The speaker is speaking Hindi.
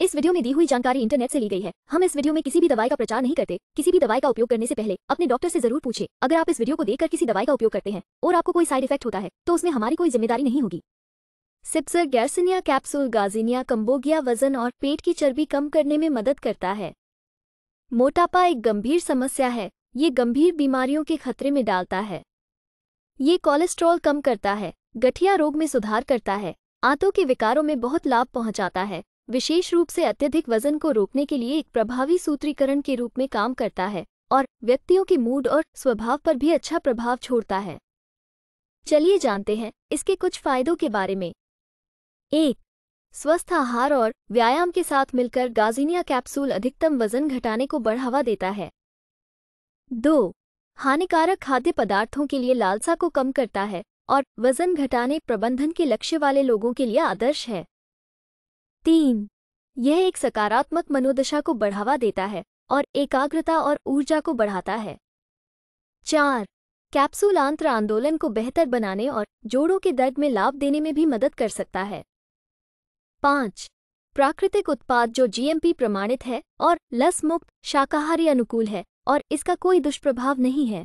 इस वीडियो में दी हुई जानकारी इंटरनेट से ली गई है हम इस वीडियो में किसी भी दवाई का प्रचार नहीं करते किसी भी दवाई का उपयोग करने से पहले अपने डॉक्टर से जरूर पूछे अगर आप इस वीडियो को देखकर किसी दवाई का उपयोग करते हैं और आपको कोई साइड इफेक्ट होता है तो उसमें हमारी कोई जिम्मेदारी नहीं होगी सिप्सर गैरसिनिया कैप्सूल गाजिनिया कम्बोगिया वजन और पेट की चर्बी कम करने में मदद करता है मोटापा एक गंभीर समस्या है ये गंभीर बीमारियों के खतरे में डालता है ये कोलेस्ट्रॉल कम करता है गठिया रोग में सुधार करता है आंतों के विकारों में बहुत लाभ पहुंचाता है विशेष रूप से अत्यधिक वजन को रोकने के लिए एक प्रभावी सूत्रीकरण के रूप में काम करता है और व्यक्तियों के मूड और स्वभाव पर भी अच्छा प्रभाव छोड़ता है चलिए जानते हैं इसके कुछ फायदों के बारे में एक स्वस्थ आहार और व्यायाम के साथ मिलकर गाजीनिया कैप्सूल अधिकतम वजन घटाने को बढ़ावा देता है दो हानिकारक खाद्य पदार्थों के लिए लालसा को कम करता है और वजन घटाने प्रबंधन के लक्ष्य वाले लोगों के लिए आदर्श है तीन यह एक सकारात्मक मनोदशा को बढ़ावा देता है और एकाग्रता और ऊर्जा को बढ़ाता है चार कैप्सूल आंत्र आंदोलन को बेहतर बनाने और जोड़ों के दर्द में लाभ देने में भी मदद कर सकता है पाँच प्राकृतिक उत्पाद जो जीएमपी प्रमाणित है और लस मुक्त शाकाहारी अनुकूल है और इसका कोई दुष्प्रभाव नहीं है